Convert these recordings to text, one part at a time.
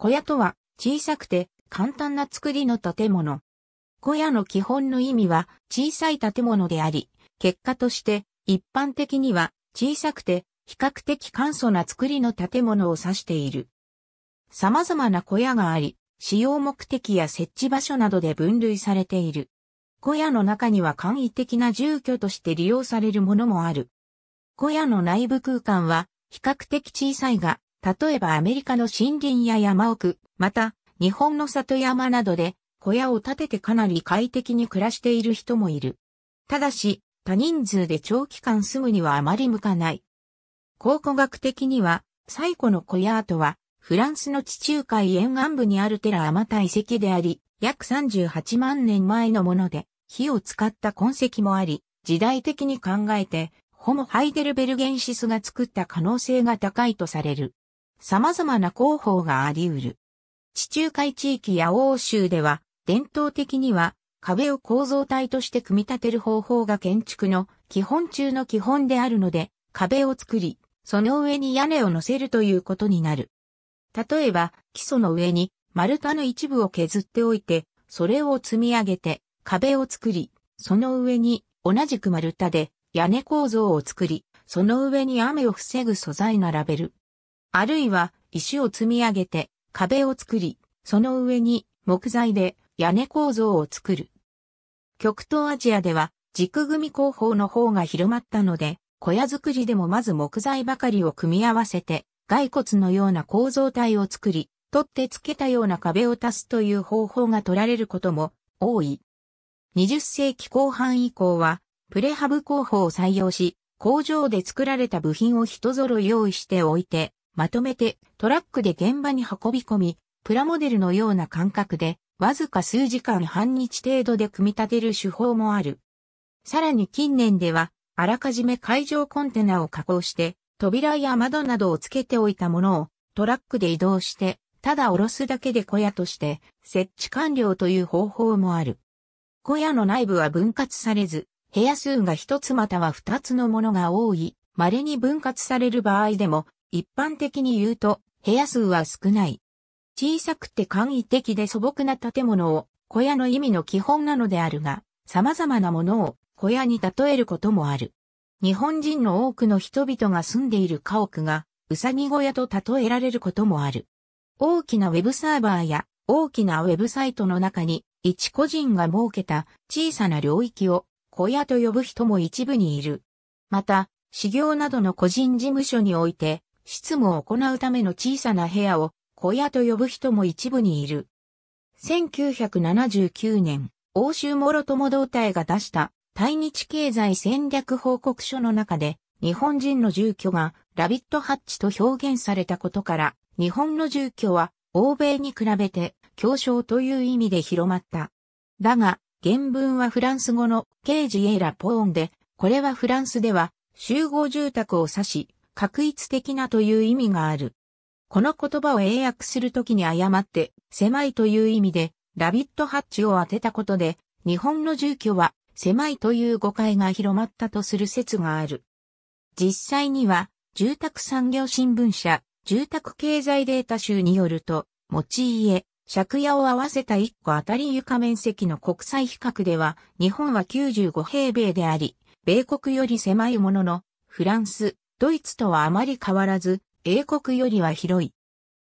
小屋とは小さくて簡単な作りの建物。小屋の基本の意味は小さい建物であり、結果として一般的には小さくて比較的簡素な作りの建物を指している。様々な小屋があり、使用目的や設置場所などで分類されている。小屋の中には簡易的な住居として利用されるものもある。小屋の内部空間は比較的小さいが、例えばアメリカの森林や山奥、また日本の里山などで小屋を建ててかなり快適に暮らしている人もいる。ただし、多人数で長期間住むにはあまり向かない。考古学的には、最古の小屋跡は、フランスの地中海沿岸部にあるテラアマタ遺跡であり、約38万年前のもので、火を使った痕跡もあり、時代的に考えて、ホモ・ハイデルベルゲンシスが作った可能性が高いとされる。様々な工法があり得る。地中海地域や欧州では、伝統的には壁を構造体として組み立てる方法が建築の基本中の基本であるので、壁を作り、その上に屋根を乗せるということになる。例えば、基礎の上に丸太の一部を削っておいて、それを積み上げて壁を作り、その上に同じく丸太で屋根構造を作り、その上に雨を防ぐ素材並べる。あるいは石を積み上げて壁を作り、その上に木材で屋根構造を作る。極東アジアでは軸組工法の方が広まったので、小屋作りでもまず木材ばかりを組み合わせて、骸骨のような構造体を作り、取って付けたような壁を足すという方法が取られることも多い。20世紀後半以降は、プレハブ工法を採用し、工場で作られた部品を人揃い用意しておいて、まとめてトラックで現場に運び込み、プラモデルのような感覚で、わずか数時間半日程度で組み立てる手法もある。さらに近年では、あらかじめ会場コンテナを加工して、扉や窓などをつけておいたものをトラックで移動して、ただ下ろすだけで小屋として設置完了という方法もある。小屋の内部は分割されず、部屋数が一つまたは二つのものが多い、稀に分割される場合でも一般的に言うと、部屋数は少ない。小さくて簡易的で素朴な建物を、小屋の意味の基本なのであるが、様々なものを小屋に例えることもある。日本人の多くの人々が住んでいる家屋が、うさぎ小屋と例えられることもある。大きなウェブサーバーや大きなウェブサイトの中に、一個人が設けた小さな領域を小屋と呼ぶ人も一部にいる。また、修行などの個人事務所において、執務を行うための小さな部屋を小屋と呼ぶ人も一部にいる。1979年、欧州諸友同体が出した対日経済戦略報告書の中で、日本人の住居がラビットハッチと表現されたことから、日本の住居は欧米に比べて強小という意味で広まった。だが、原文はフランス語のケージエラポーンで、これはフランスでは集合住宅を指し、確一的なという意味がある。この言葉を英訳するときに誤って、狭いという意味で、ラビットハッチを当てたことで、日本の住居は、狭いという誤解が広まったとする説がある。実際には、住宅産業新聞社、住宅経済データ集によると、持ち家、借家を合わせた1個当たり床面積の国際比較では、日本は95平米であり、米国より狭いものの、フランス、ドイツとはあまり変わらず、英国よりは広い。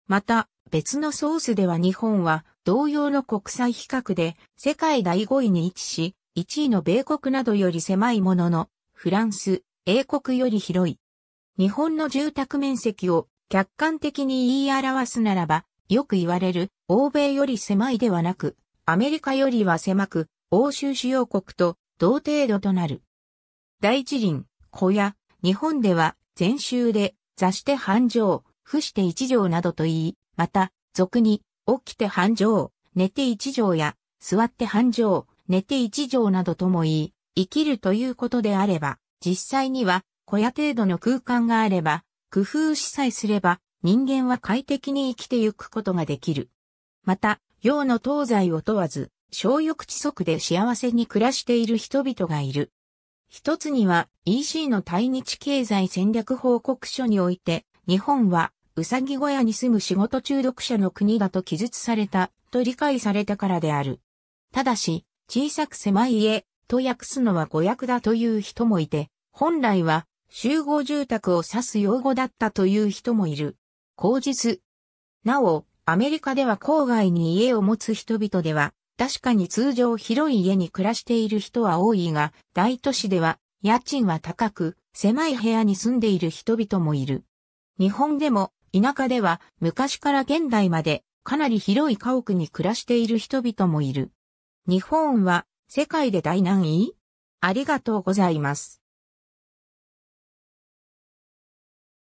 また、別のソースでは日本は同様の国際比較で世界第5位に位置し、1位の米国などより狭いものの、フランス、英国より広い。日本の住宅面積を客観的に言い表すならば、よく言われる欧米より狭いではなく、アメリカよりは狭く、欧州主要国と同程度となる。大地林、小屋、日本では禅宗で、座して繁盛、伏して一条などと言い、また、俗に、起きて繁盛、寝て一条や、座って繁盛、寝て一条などとも言い、生きるということであれば、実際には、小屋程度の空間があれば、工夫しさえすれば、人間は快適に生きてゆくことができる。また、用の東西を問わず、小欲地足で幸せに暮らしている人々がいる。一つには EC の対日経済戦略報告書において、日本はうさぎ小屋に住む仕事中毒者の国だと記述されたと理解されたからである。ただし、小さく狭い家と訳すのは誤訳だという人もいて、本来は集合住宅を指す用語だったという人もいる。口実。なお、アメリカでは郊外に家を持つ人々では、確かに通常広い家に暮らしている人は多いが、大都市では家賃は高く、狭い部屋に住んでいる人々もいる。日本でも田舎では昔から現代までかなり広い家屋に暮らしている人々もいる。日本は世界で大難位ありがとうございます。